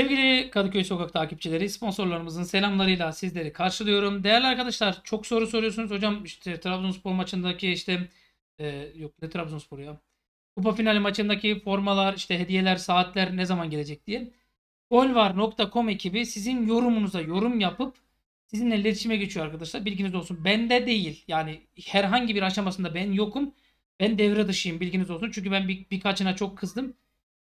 Sevgili Kadıköy Sokak takipçileri, sponsorlarımızın selamlarıyla sizleri karşılıyorum. Değerli arkadaşlar, çok soru soruyorsunuz. Hocam işte Trabzonspor maçındaki işte e, yok ne Trabzonspor ya. Kupa finali maçındaki formalar, işte hediyeler, saatler ne zaman gelecek diye. Golvar.com ekibi sizin yorumunuza yorum yapıp sizinle iletişime geçiyor arkadaşlar. Bilginiz olsun. Bende değil. Yani herhangi bir aşamasında ben yokum. Ben devre dışıyım bilginiz olsun. Çünkü ben bir, birkaçına çok kızdım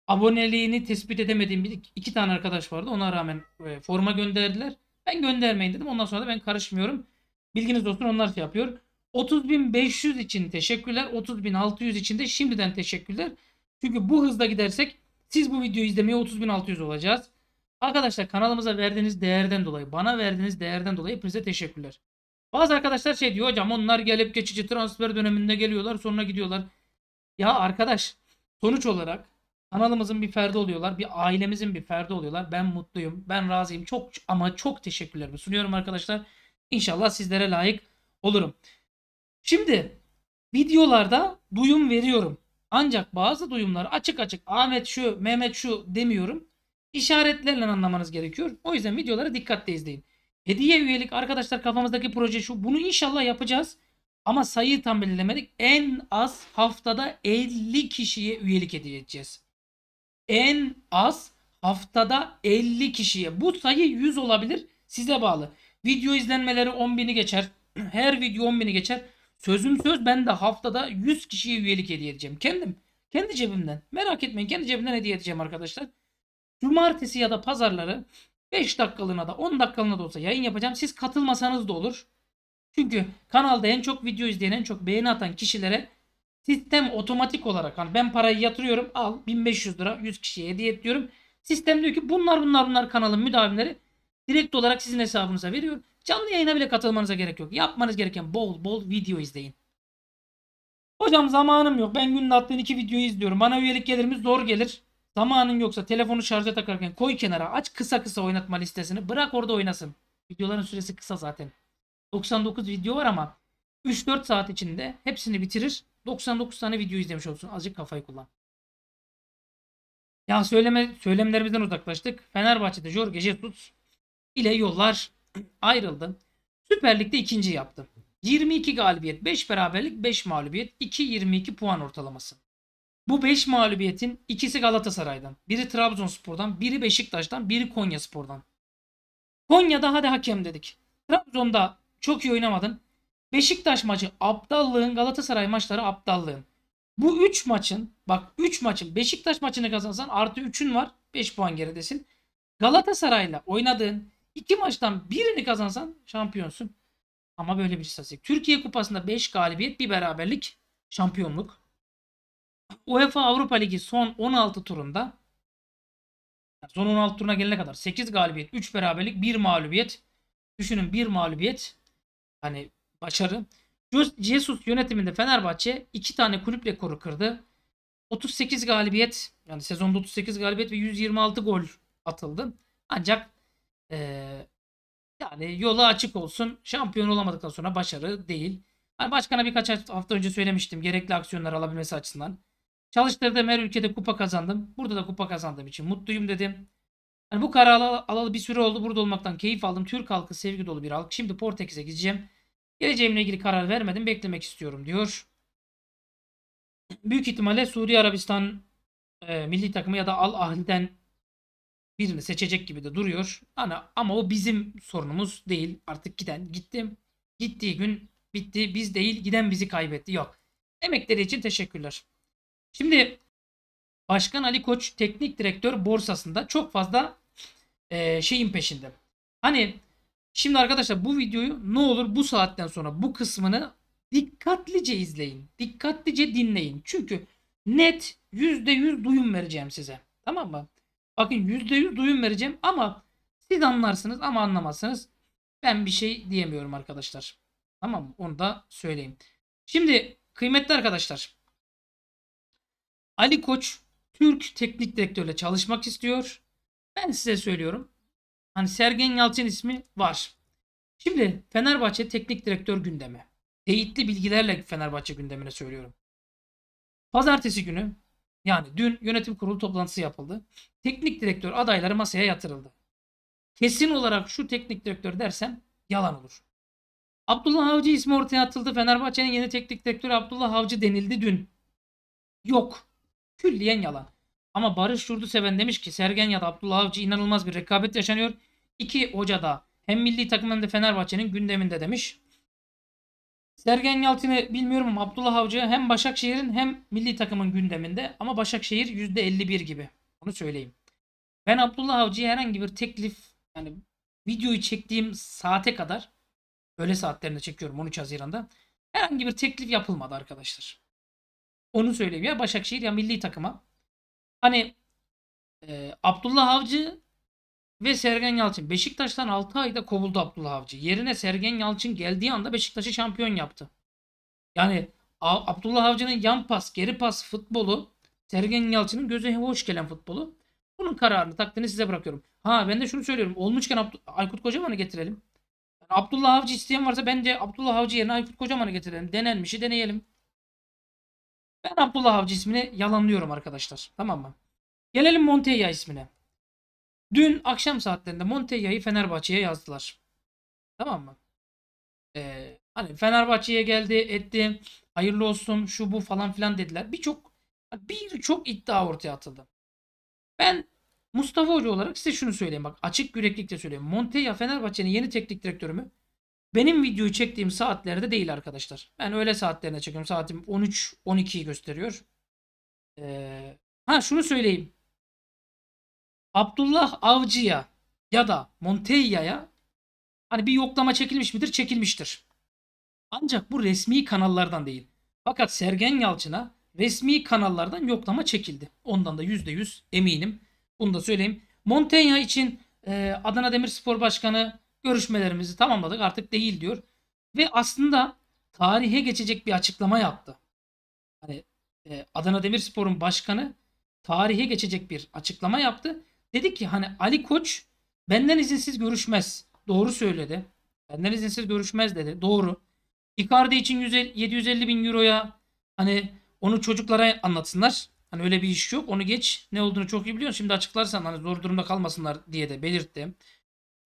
aboneliğini tespit edemediğim bir, iki tane arkadaş vardı. Ona rağmen e, forma gönderdiler. Ben göndermeyin dedim. Ondan sonra da ben karışmıyorum. Bilginiz olsun onlar şey yapıyor. 30.500 için teşekkürler. 30.600 için de şimdiden teşekkürler. Çünkü bu hızla gidersek siz bu videoyu izlemeye 30.600 olacağız. Arkadaşlar kanalımıza verdiğiniz değerden dolayı, bana verdiğiniz değerden dolayı hepinize teşekkürler. Bazı arkadaşlar şey diyor hocam onlar gelip geçici transfer döneminde geliyorlar sonra gidiyorlar. Ya arkadaş sonuç olarak kanalımızın bir ferdi oluyorlar. Bir ailemizin bir ferdi oluyorlar. Ben mutluyum. Ben razıyım. Çok ama çok teşekkürlerimi sunuyorum arkadaşlar. İnşallah sizlere layık olurum. Şimdi videolarda duyum veriyorum. Ancak bazı duyumlar açık açık Ahmet şu, Mehmet şu demiyorum. İşaretlerle anlamanız gerekiyor. O yüzden videoları dikkatle izleyin. Hediye üyelik arkadaşlar kafamızdaki proje şu. Bunu inşallah yapacağız. Ama sayıyı tam belirlemedik. En az haftada 50 kişiye üyelik hediye edeceğiz en az haftada 50 kişiye. Bu sayı 100 olabilir size bağlı. Video izlenmeleri 10.000'i geçer. Her video 10.000'i geçer. Sözüm söz ben de haftada 100 kişiye üyelik hediye edeceğim. Kendim. Kendi cebimden. Merak etmeyin kendi cebimden hediye edeceğim arkadaşlar. Cumartesi ya da pazarları 5 dakikalığına da 10 dakikalığına da olsa yayın yapacağım. Siz katılmasanız da olur. Çünkü kanalda en çok video izleyen en çok beğeni atan kişilere Sistem otomatik olarak hani ben parayı yatırıyorum al 1500 lira 100 kişiye hediye et diyorum. Sistem diyor ki bunlar bunlar bunlar kanalın müdavimleri direkt olarak sizin hesabınıza veriyor. Canlı yayına bile katılmanıza gerek yok. Yapmanız gereken bol bol video izleyin. Hocam zamanım yok. Ben günde attığın iki videoyu izliyorum. Bana üyelik gelirimiz zor gelir. Zamanın yoksa telefonu şarja takarken koy kenara. Aç kısa kısa oynatma listesini. Bırak orada oynasın. Videoların süresi kısa zaten. 99 video var ama 3-4 saat içinde hepsini bitirir. 99 tane video izlemiş olsun. Azıcık kafayı kullan. Ya söyleme, söylemlerimizden uzaklaştık. Fenerbahçe'de Jorge Jesus ile yollar ayrıldı. Süper Lig'de ikinci yaptı. 22 galibiyet, 5 beraberlik, 5 mağlubiyet, 2-22 puan ortalaması. Bu 5 mağlubiyetin ikisi Galatasaray'dan, biri Trabzonspor'dan, biri Beşiktaş'tan, biri Konyaspor'dan. Konya'da hadi hakem dedik. Trabzon'da çok iyi oynamadın. Beşiktaş maçı aptallığın, Galatasaray maçları aptallığın. Bu 3 maçın bak 3 maçın Beşiktaş maçını kazansan artı 3'ün var 5 puan geridesin. Galatasaray'la oynadığın 2 maçtan birini kazansan şampiyonsun. Ama böyle bir istatistik. Türkiye Kupası'nda 5 galibiyet bir beraberlik şampiyonluk. UEFA Avrupa Ligi son 16 turunda son 16 turuna gelene kadar 8 galibiyet, 3 beraberlik, 1 mağlubiyet. Düşünün 1 mağlubiyet. Hani başarı. Jesus yönetiminde Fenerbahçe 2 tane kulüp rekoru kırdı. 38 galibiyet yani sezonda 38 galibiyet ve 126 gol atıldı. Ancak ee, yani yolu açık olsun. Şampiyon olamadıktan sonra başarı değil. Yani başkana birkaç hafta önce söylemiştim. Gerekli aksiyonlar alabilmesi açısından. Çalıştırdığım her ülkede kupa kazandım. Burada da kupa kazandığım için mutluyum dedim. Yani bu kararı alalı bir süre oldu. Burada olmaktan keyif aldım. Türk halkı sevgi dolu bir halk. Şimdi Portekiz'e gideceğim. Geleceğimle ilgili karar vermedim. Beklemek istiyorum diyor. Büyük ihtimalle Suudi Arabistan e, milli takımı ya da Al Ahli'den birini seçecek gibi de duruyor. Ana, ama o bizim sorunumuz değil. Artık giden gittim. Gittiği gün bitti. Biz değil giden bizi kaybetti. Yok. Emekleri için teşekkürler. Şimdi Başkan Ali Koç teknik direktör borsasında çok fazla e, şeyin peşinde. Hani Şimdi arkadaşlar bu videoyu ne olur bu saatten sonra bu kısmını dikkatlice izleyin. Dikkatlice dinleyin. Çünkü net %100 duyum vereceğim size. Tamam mı? Bakın %100 duyum vereceğim ama siz anlarsınız ama anlamazsınız. Ben bir şey diyemiyorum arkadaşlar. Tamam mı? Onu da söyleyeyim. Şimdi kıymetli arkadaşlar. Ali Koç Türk teknik direktörle çalışmak istiyor. Ben size söylüyorum. Hani Sergen Yalçın ismi var. Şimdi Fenerbahçe teknik direktör gündeme. Teyitli bilgilerle Fenerbahçe gündemine söylüyorum. Pazartesi günü yani dün yönetim kurulu toplantısı yapıldı. Teknik direktör adayları masaya yatırıldı. Kesin olarak şu teknik direktör dersem yalan olur. Abdullah Avcı ismi ortaya atıldı. Fenerbahçe'nin yeni teknik direktörü Abdullah Avcı denildi dün. Yok. Külliyen yalan. Ama Barış seven demiş ki Sergen ya da Abdullah Avcı inanılmaz bir rekabet yaşanıyor. İki hoca da hem milli takım hem de Fenerbahçe'nin gündeminde demiş. Sergen Yalçın'ı bilmiyorum ama Abdullah Avcı hem Başakşehir'in hem milli takımın gündeminde ama Başakşehir %51 gibi. Onu söyleyeyim. Ben Abdullah Avcı'ya herhangi bir teklif yani videoyu çektiğim saate kadar öğle saatlerinde çekiyorum 13 Haziran'da herhangi bir teklif yapılmadı arkadaşlar. Onu söyleyeyim ya Başakşehir ya milli takıma Hani e, Abdullah Avcı ve Sergen Yalçın. Beşiktaş'tan 6 ayda kovuldu Abdullah Avcı. Yerine Sergen Yalçın geldiği anda Beşiktaş'ı şampiyon yaptı. Yani Abdullah Avcı'nın yan pas, geri pas futbolu Sergen Yalçın'ın göze hoş gelen futbolu. Bunun kararını, takdirini size bırakıyorum. Ha ben de şunu söylüyorum. Olmuşken Abd- Aykut Kocaman'ı getirelim. Yani Abdullah Avcı isteyen varsa bence Abdullah Avcı yerine Aykut Kocaman'ı getirelim. Denenmişi deneyelim. Ben Abdullah Avcı ismini yalanlıyorum arkadaşlar. Tamam mı? Gelelim Montella ismine. Dün akşam saatlerinde Montella'yı Fenerbahçe'ye yazdılar. Tamam mı? Ee, hani Fenerbahçe'ye geldi, etti. Hayırlı olsun, şu bu falan filan dediler. Birçok çok iddia ortaya atıldı. Ben Mustafa Hoca olarak size şunu söyleyeyim bak açık yüreklikle söyleyeyim. Montella Fenerbahçe'nin yeni teknik direktörü mü? Benim videoyu çektiğim saatlerde değil arkadaşlar. Ben öğle saatlerine çekiyorum. Saatim 13-12'yi gösteriyor. Ee, ha şunu söyleyeyim. Abdullah Avcı'ya ya da Monteya'ya hani bir yoklama çekilmiş midir? Çekilmiştir. Ancak bu resmi kanallardan değil. Fakat Sergen Yalçın'a resmi kanallardan yoklama çekildi. Ondan da %100 eminim. Bunu da söyleyeyim. Montaigne için e, Adana Demirspor Başkanı görüşmelerimizi tamamladık artık değil diyor. Ve aslında tarihe geçecek bir açıklama yaptı. Hani e, Adana Demirspor'un başkanı tarihe geçecek bir açıklama yaptı. Dedi ki hani Ali Koç benden izinsiz görüşmez. Doğru söyledi. Benden izinsiz görüşmez dedi. Doğru. Icardi için 750 bin euroya hani onu çocuklara anlatsınlar. Hani öyle bir iş yok. Onu geç. Ne olduğunu çok iyi biliyorsun. Şimdi açıklarsan hani zor durumda kalmasınlar diye de belirtti.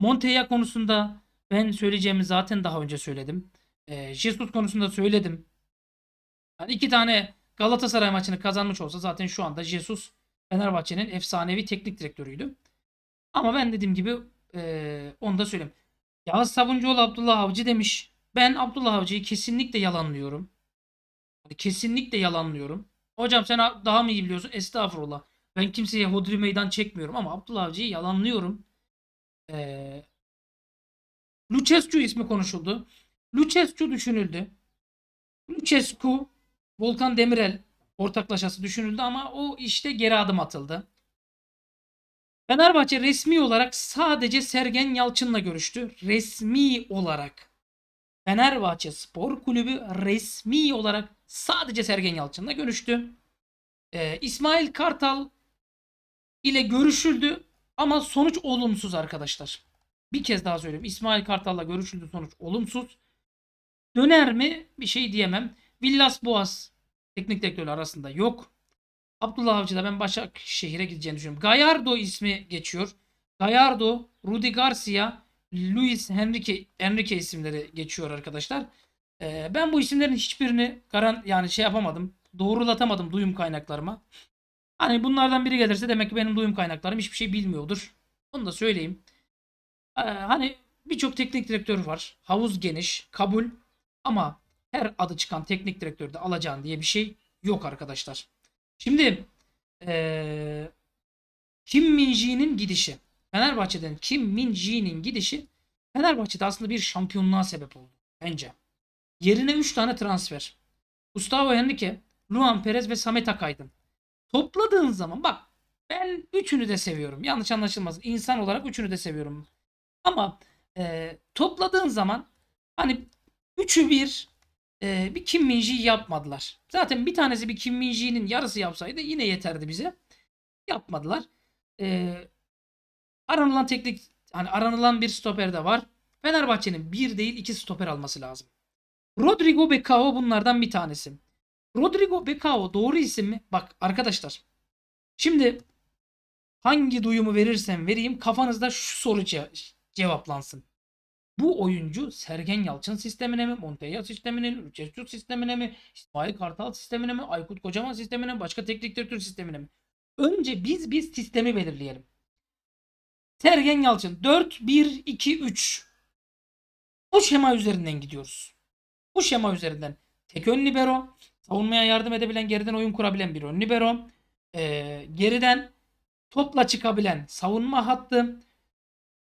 Monteya konusunda ben söyleyeceğimi zaten daha önce söyledim. E, Jesus konusunda söyledim. Yani iki tane Galatasaray maçını kazanmış olsa zaten şu anda Jesus Fenerbahçe'nin efsanevi teknik direktörüydü. Ama ben dediğim gibi e, onu da söyleyeyim. Yağız Sabuncuoğlu Abdullah Avcı demiş. Ben Abdullah Avcı'yı kesinlikle yalanlıyorum. Kesinlikle yalanlıyorum. Hocam sen daha mı iyi biliyorsun? Estağfurullah. Ben kimseye hodri meydan çekmiyorum ama Abdullah Avcı'yı yalanlıyorum e, Lucescu ismi konuşuldu. Lucescu düşünüldü. Lucescu, Volkan Demirel ortaklaşası düşünüldü ama o işte geri adım atıldı. Fenerbahçe resmi olarak sadece Sergen Yalçın'la görüştü. Resmi olarak. Fenerbahçe Spor Kulübü resmi olarak sadece Sergen Yalçın'la görüştü. Ee, İsmail Kartal ile görüşüldü ama sonuç olumsuz arkadaşlar. Bir kez daha söyleyeyim. İsmail Kartal'la görüşüldü sonuç olumsuz. Döner mi? Bir şey diyemem. Villas Boas teknik direktörü arasında yok. Abdullah Avcı'da ben Başakşehir'e gideceğini düşünüyorum. Gallardo ismi geçiyor. Gallardo, Rudy Garcia, Luis Henrique, Enrique isimleri geçiyor arkadaşlar. Ee, ben bu isimlerin hiçbirini garan yani şey yapamadım. Doğrulatamadım duyum kaynaklarıma. Hani bunlardan biri gelirse demek ki benim duyum kaynaklarım hiçbir şey bilmiyordur. Onu da söyleyeyim. Ee, hani birçok teknik direktör var. Havuz geniş, kabul ama her adı çıkan teknik direktörde alacağın diye bir şey yok arkadaşlar. Şimdi ee, Kim Minji'nin gidişi. Fenerbahçe'den Kim Minji'nin gidişi Fenerbahçe'de aslında bir şampiyonluğa sebep oldu bence. Yerine 3 tane transfer. Gustavo Henrique, Luan Perez ve Samet Akaydın. Topladığın zaman bak ben üçünü de seviyorum. Yanlış anlaşılmasın. İnsan olarak üçünü de seviyorum. Ama e, topladığın zaman hani üçü bir e, bir Kim Minji yapmadılar. Zaten bir tanesi bir Kim Minji'nin yarısı yapsaydı yine yeterdi bize. Yapmadılar. E, aranılan teknik hani aranılan bir stoper de var. Fenerbahçe'nin bir değil iki stoper alması lazım. Rodrigo Becao bunlardan bir tanesi. Rodrigo Becao doğru isim mi? Bak arkadaşlar. Şimdi hangi duyumu verirsem vereyim kafanızda şu soru cevaplansın. Bu oyuncu Sergen Yalçın sistemine mi, Montella sistemine mi, Ülkerçuk sistemine mi, İsmail Kartal sistemine mi, Aykut Kocaman sistemine mi, başka teknik direktör sistemine mi? Önce biz biz sistemi belirleyelim. Sergen Yalçın 4 1 2 3 bu şema üzerinden gidiyoruz. Bu şema üzerinden tek ön libero, Savunmaya yardım edebilen, geriden oyun kurabilen bir ön libero. Ee, geriden topla çıkabilen savunma hattı.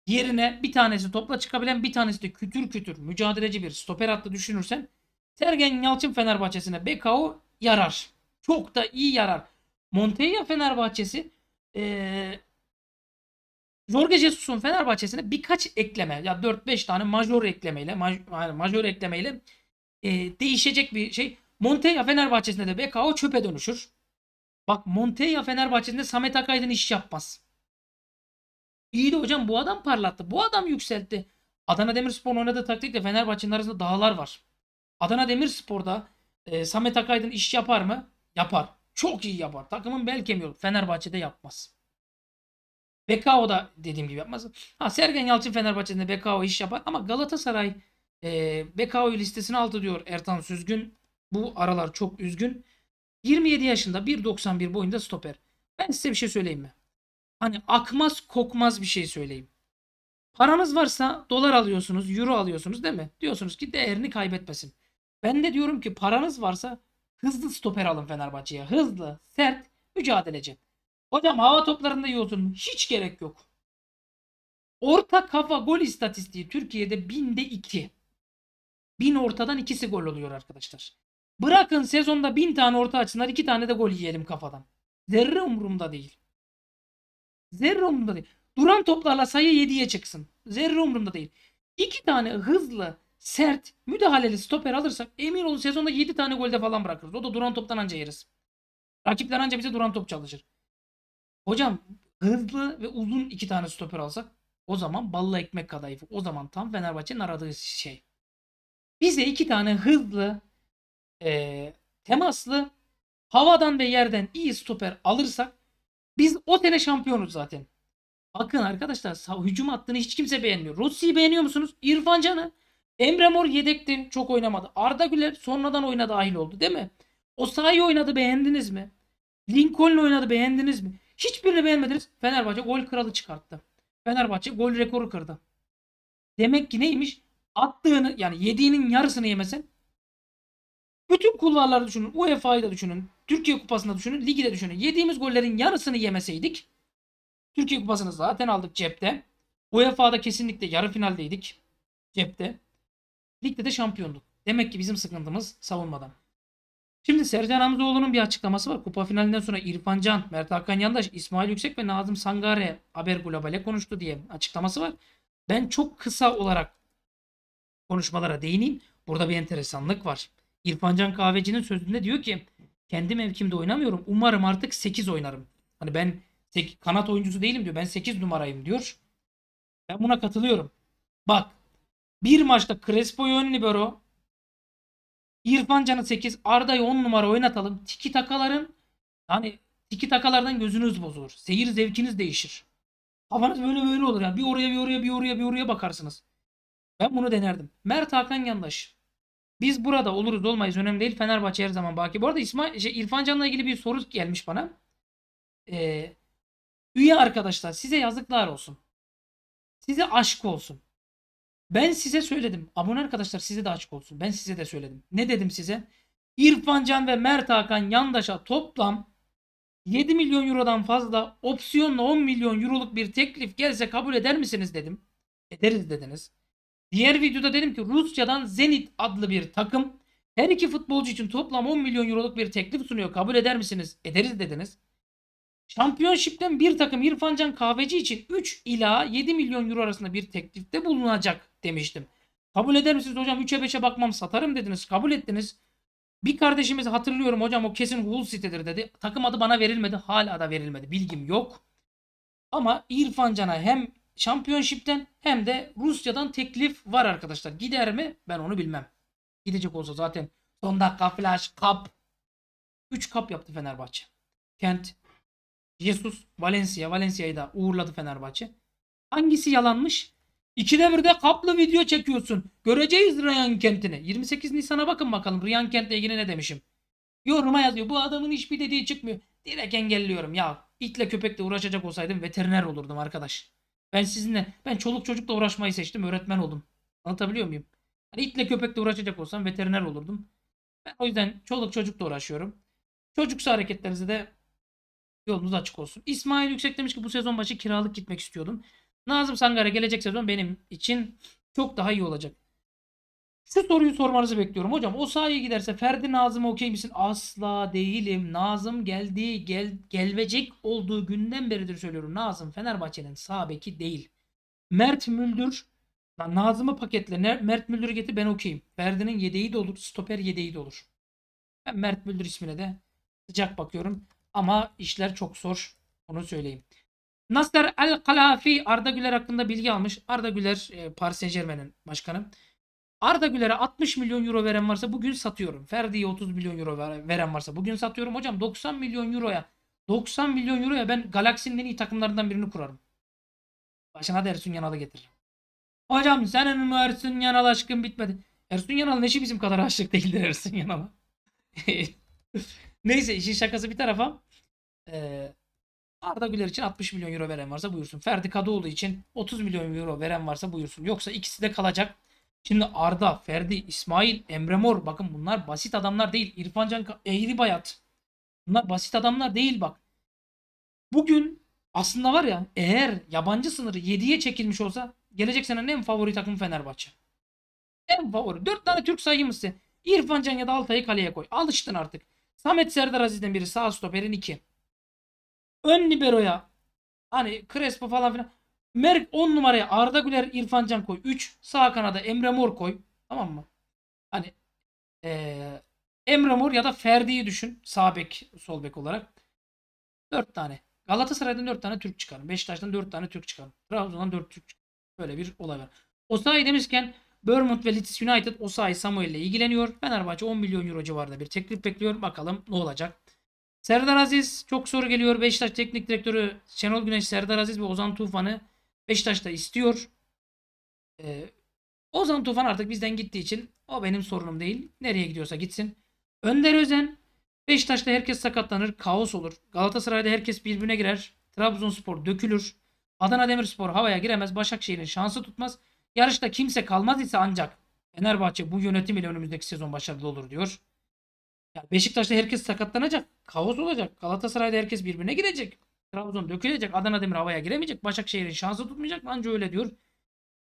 yerine bir tanesi topla çıkabilen, bir tanesi de kütür kütür mücadeleci bir stoper hattı düşünürsen Sergen Yalçın Fenerbahçe'sine Bekao yarar. Çok da iyi yarar. Monteya Fenerbahçesi ee, Jorge Jesus'un Fenerbahçe'sine birkaç ekleme ya 4-5 tane major eklemeyle maj, major eklemeyle e, değişecek bir şey. Monteya Fenerbahçe'sinde de Bekao çöpe dönüşür. Bak Monteya Fenerbahçe'sinde Samet Akaydın iş yapmaz. İyi de hocam bu adam parlattı. Bu adam yükseltti. Adana Demirspor'un oynadığı taktikle Fenerbahçe'nin arasında dağlar var. Adana Demirspor'da e, Samet Akaydın iş yapar mı? Yapar. Çok iyi yapar. Takımın bel kemiği Fenerbahçe'de yapmaz. Bekao da dediğim gibi yapmaz. Ha Sergen Yalçın Fenerbahçe'de Bekao iş yapar ama Galatasaray e, Bekao'yu listesine aldı diyor Ertan Süzgün. Bu aralar çok üzgün. 27 yaşında 1.91 boyunda stoper. Ben size bir şey söyleyeyim mi? Hani akmaz kokmaz bir şey söyleyeyim. Paranız varsa dolar alıyorsunuz, euro alıyorsunuz değil mi? Diyorsunuz ki değerini kaybetmesin. Ben de diyorum ki paranız varsa hızlı stoper alın Fenerbahçe'ye. Hızlı, sert, mücadeleci. Hocam hava toplarında iyi olsun. Hiç gerek yok. Orta kafa gol istatistiği Türkiye'de binde iki. Bin ortadan ikisi gol oluyor arkadaşlar. Bırakın sezonda bin tane orta açsınlar iki tane de gol yiyelim kafadan. Zerre umurumda değil. Zerre umurumda değil. Duran toplarla sayı 7'ye çıksın. Zerre umurumda değil. İki tane hızlı, sert, müdahaleli stoper alırsak emin olun sezonda 7 tane golde falan bırakırız. O da duran toptan anca yeriz. Rakipler anca bize duran top çalışır. Hocam hızlı ve uzun iki tane stoper alsak o zaman balla ekmek kadayıfı. O zaman tam Fenerbahçe'nin aradığı şey. Bize iki tane hızlı, e, temaslı havadan ve yerden iyi stoper alırsak biz o sene şampiyonuz zaten. Bakın arkadaşlar hücum attığını hiç kimse beğenmiyor. Rossi'yi beğeniyor musunuz? İrfan Can'ı. Emre Mor yedekti çok oynamadı. Arda Güler sonradan oyuna dahil oldu değil mi? O Osayi oynadı beğendiniz mi? Lincoln oynadı beğendiniz mi? Hiçbirini beğenmediniz. Fenerbahçe gol kralı çıkarttı. Fenerbahçe gol rekoru kırdı. Demek ki neymiş? Attığını yani yediğinin yarısını yemesen bütün kulvarları düşünün. UEFA'yı da düşünün. Türkiye Kupası'nda düşünün. Ligi de düşünün. Yediğimiz gollerin yarısını yemeseydik Türkiye Kupası'nı zaten aldık cepte. UEFA'da kesinlikle yarı finaldeydik. Cepte. Ligde de şampiyonduk. Demek ki bizim sıkıntımız savunmadan. Şimdi Sercan Hamzoğlu'nun bir açıklaması var. Kupa finalinden sonra İrfan Can, Mert Hakan Yandaş, İsmail Yüksek ve Nazım Sangare Haber Global'e konuştu diye açıklaması var. Ben çok kısa olarak konuşmalara değineyim. Burada bir enteresanlık var. İrfancan Kahveci'nin sözünde diyor ki kendi mevkimde oynamıyorum. Umarım artık 8 oynarım. Hani ben kanat oyuncusu değilim diyor. Ben 8 numarayım diyor. Ben buna katılıyorum. Bak bir maçta Crespo'yu ön libero İrfan Can'ı 8 Arda'yı 10 numara oynatalım. Tiki takaların hani tiki takalardan gözünüz bozulur. Seyir zevkiniz değişir. Kafanız böyle böyle olur yani. Bir oraya bir oraya bir oraya bir oraya bakarsınız. Ben bunu denerdim. Mert Hakan Yandaş. Biz burada oluruz olmayız önemli değil. Fenerbahçe her zaman baki. Bu arada İsmail, şey, İrfan Can'la ilgili bir soru gelmiş bana. Ee, üye arkadaşlar size yazıklar olsun. Size aşk olsun. Ben size söyledim. Abone arkadaşlar size de aşk olsun. Ben size de söyledim. Ne dedim size? İrfan Can ve Mert Hakan Yandaş'a toplam 7 milyon eurodan fazla opsiyonla 10 milyon euroluk bir teklif gelse kabul eder misiniz dedim. Ederiz dediniz. Diğer videoda dedim ki Rusya'dan Zenit adlı bir takım her iki futbolcu için toplam 10 milyon euroluk bir teklif sunuyor. Kabul eder misiniz? Ederiz dediniz. Şampiyonşipten bir takım İrfan Can Kahveci için 3 ila 7 milyon euro arasında bir teklifte bulunacak demiştim. Kabul eder misiniz hocam 3'e 5'e bakmam satarım dediniz. Kabul ettiniz. Bir kardeşimiz hatırlıyorum hocam o kesin Hull City'dir dedi. Takım adı bana verilmedi. Hala da verilmedi. Bilgim yok. Ama İrfan Can'a hem Championship'ten hem de Rusya'dan teklif var arkadaşlar. Gider mi? Ben onu bilmem. Gidecek olsa zaten son dakika flash kap. 3 kap yaptı Fenerbahçe. Kent, Jesus, Valencia. Valencia'yı da uğurladı Fenerbahçe. Hangisi yalanmış? İkide birde kaplı video çekiyorsun. Göreceğiz Ryan Kent'ini. 28 Nisan'a bakın bakalım Ryan Kent'le ilgili ne demişim. Yoruma yazıyor. Bu adamın hiçbir dediği çıkmıyor. Direkt engelliyorum ya. İtle köpekle uğraşacak olsaydım veteriner olurdum arkadaş. Ben sizinle, ben çoluk çocukla uğraşmayı seçtim. Öğretmen oldum. Anlatabiliyor muyum? Yani itle köpekle uğraşacak olsam veteriner olurdum. Ben o yüzden çoluk çocukla uğraşıyorum. Çocuksu hareketlerinize de yolunuz açık olsun. İsmail Yüksek demiş ki bu sezon başı kiralık gitmek istiyordum. Nazım Sangare gelecek sezon benim için çok daha iyi olacak. Şu soruyu sormanızı bekliyorum. Hocam o sahaya giderse Ferdi Nazım okey misin? Asla değilim. Nazım geldiği gel, gelmeyecek olduğu günden beridir söylüyorum. Nazım Fenerbahçe'nin sağ beki değil. Mert Müldür lan Nazım'ı paketle. Mert Müldür'ü getir ben okuyayım. Ferdi'nin yedeği de olur. Stoper yedeği de olur. Ben Mert Müldür ismine de sıcak bakıyorum. Ama işler çok zor. Onu söyleyeyim. Nasser El Kalafi Arda Güler hakkında bilgi almış. Arda Güler e, Paris Saint Germain'in başkanı. Arda Güler'e 60 milyon euro veren varsa bugün satıyorum. Ferdi'ye 30 milyon euro veren varsa bugün satıyorum. Hocam 90 milyon euroya 90 milyon euroya ben Galaksinin en iyi takımlarından birini kurarım. Başına da Ersun Yanal'ı getir. Hocam senin mi Ersun Yanal aşkın bitmedi. Ersun Yanal neşi bizim kadar aşık değildir Ersun Yanal'a. Neyse işin şakası bir tarafa. Ee, Arda Güler için 60 milyon euro veren varsa buyursun. Ferdi Kadıoğlu için 30 milyon euro veren varsa buyursun. Yoksa ikisi de kalacak. Şimdi Arda, Ferdi, İsmail, Emre Mor bakın bunlar basit adamlar değil. İrfancan Eğri Bayat. Bunlar basit adamlar değil bak. Bugün aslında var ya eğer yabancı sınırı 7'ye çekilmiş olsa gelecek senenin en favori takım Fenerbahçe. En favori. 4 tane Türk sayımızı. İrfan Can ya da Altay'ı kaleye koy. Alıştın artık. Samet Serdar Aziz'den biri sağ stoperin 2. Ön libero'ya hani Crespo falan filan. Merk 10 numaraya Arda Güler, İrfan Can koy. 3 sağ kanada Emre Mor koy. Tamam mı? Hani ee, Emre Mor ya da Ferdi'yi düşün. Sağ bek, sol bek olarak. 4 tane. Galatasaray'dan 4 tane Türk çıkarın. Beşiktaş'tan 4 tane Türk çıkarın. Trabzon'dan 4 Türk çıkarın. Böyle bir olay var. Osayi demişken Bournemouth ve Leeds United Osayi Samuel ile ilgileniyor. Fenerbahçe 10 milyon euro civarında bir teklif bekliyor. Bakalım ne olacak. Serdar Aziz çok soru geliyor. Beşiktaş Teknik Direktörü Şenol Güneş, Serdar Aziz ve Ozan Tufan'ı Beşiktaş da istiyor. Ee, Ozan Tufan artık bizden gittiği için o benim sorunum değil. Nereye gidiyorsa gitsin. Önder Özen. Beşiktaş'ta herkes sakatlanır. Kaos olur. Galatasaray'da herkes birbirine girer. Trabzonspor dökülür. Adana Demirspor havaya giremez. Başakşehir'in şansı tutmaz. Yarışta kimse kalmaz ise ancak Fenerbahçe bu yönetim ile önümüzdeki sezon başarılı olur diyor. Ya Beşiktaş'ta herkes sakatlanacak. Kaos olacak. Galatasaray'da herkes birbirine girecek. Trabzon dökülecek. Adana Demir havaya giremeyecek. Başakşehir'in şansı tutmayacak. Anca öyle diyor.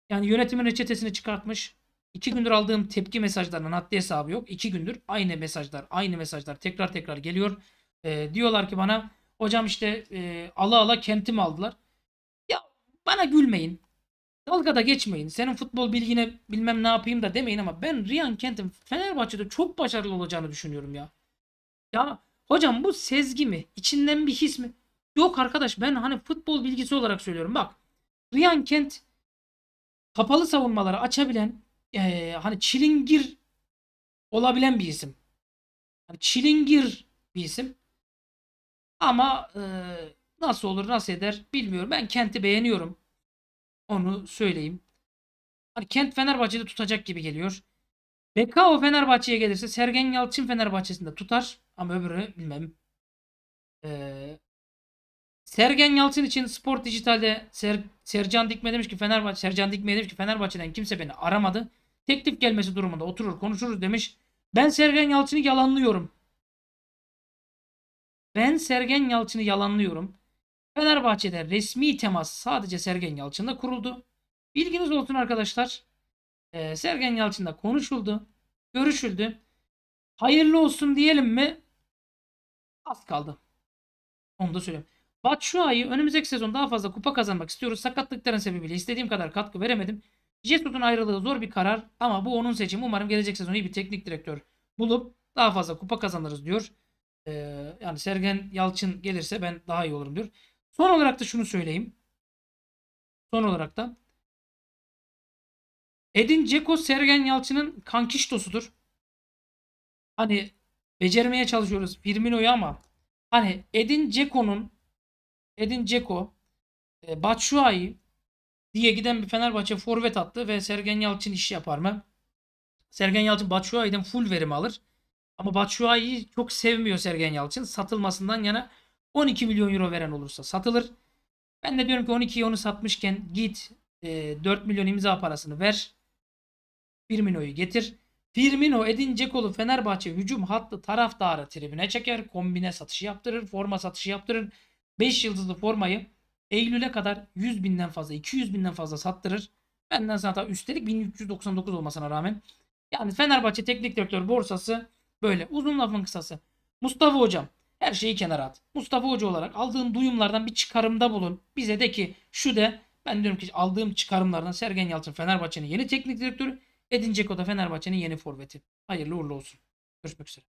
Yani yönetimin reçetesini çıkartmış. İki gündür aldığım tepki mesajlarının haddi hesabı yok. İki gündür aynı mesajlar, aynı mesajlar tekrar tekrar geliyor. E, diyorlar ki bana hocam işte e, ala ala kentim aldılar. Ya bana gülmeyin. Dalgada geçmeyin. Senin futbol bilgine bilmem ne yapayım da demeyin ama ben Riyan Kent'in Fenerbahçe'de çok başarılı olacağını düşünüyorum ya. Ya hocam bu sezgi mi? İçinden bir his mi? Yok arkadaş ben hani futbol bilgisi olarak söylüyorum. Bak Ryan Kent kapalı savunmaları açabilen e, hani çilingir olabilen bir isim. Yani çilingir bir isim. Ama e, nasıl olur nasıl eder bilmiyorum. Ben Kent'i beğeniyorum. Onu söyleyeyim. Hani Kent Fenerbahçe'de tutacak gibi geliyor. Bekao Fenerbahçe'ye gelirse Sergen Yalçın Fenerbahçe'sinde tutar. Ama öbürü bilmem. Ee, Sergen Yalçın için Spor Dijital'de Ser, Sercan Dikme demiş ki Fenerbahçe Sercan Dikme demiş ki Fenerbahçe'den kimse beni aramadı. Teklif gelmesi durumunda oturur konuşuruz demiş. Ben Sergen Yalçın'ı yalanlıyorum. Ben Sergen Yalçın'ı yalanlıyorum. Fenerbahçe'de resmi temas sadece Sergen Yalçın'la kuruldu. Bilginiz olsun arkadaşlar. Ee, Sergen Yalçın'la konuşuldu. Görüşüldü. Hayırlı olsun diyelim mi? Az kaldı. Onu da söyleyeyim. Batshuayi önümüzdeki sezon daha fazla kupa kazanmak istiyoruz. Sakatlıkların sebebiyle istediğim kadar katkı veremedim. Jesus'un ayrılığı zor bir karar ama bu onun seçimi. Umarım gelecek sezon iyi bir teknik direktör bulup daha fazla kupa kazanırız diyor. Ee, yani Sergen Yalçın gelirse ben daha iyi olurum diyor. Son olarak da şunu söyleyeyim. Son olarak da Edin Ceko Sergen Yalçın'ın kankiş kankiştosudur. Hani becermeye çalışıyoruz Firmino'yu ama hani Edin Ceko'nun Edin Ceko, e, Batshuayi diye giden bir Fenerbahçe forvet attı ve Sergen Yalçın iş yapar mı? Sergen Yalçın Batshuayi'den full verim alır. Ama Batshuayi'yi çok sevmiyor Sergen Yalçın. Satılmasından yana 12 milyon euro veren olursa satılır. Ben de diyorum ki 12'ye onu satmışken git e, 4 milyon imza parasını ver. Firmino'yu getir. Firmino Edin Cekolu Fenerbahçe hücum hattı taraftarı tribüne çeker. Kombine satışı yaptırır. Forma satışı yaptırır. 5 yıldızlı formayı Eylül'e kadar 100 binden fazla 200 binden fazla sattırır. Benden zaten üstelik 1399 olmasına rağmen. Yani Fenerbahçe teknik direktör borsası böyle. Uzun lafın kısası. Mustafa hocam her şeyi kenara at. Mustafa Hoca olarak aldığın duyumlardan bir çıkarımda bulun. Bize de ki şu de ben diyorum ki aldığım çıkarımlardan Sergen Yalçın Fenerbahçe'nin yeni teknik direktörü. Edin Ceko da Fenerbahçe'nin yeni forveti. Hayırlı uğurlu olsun. Görüşmek üzere.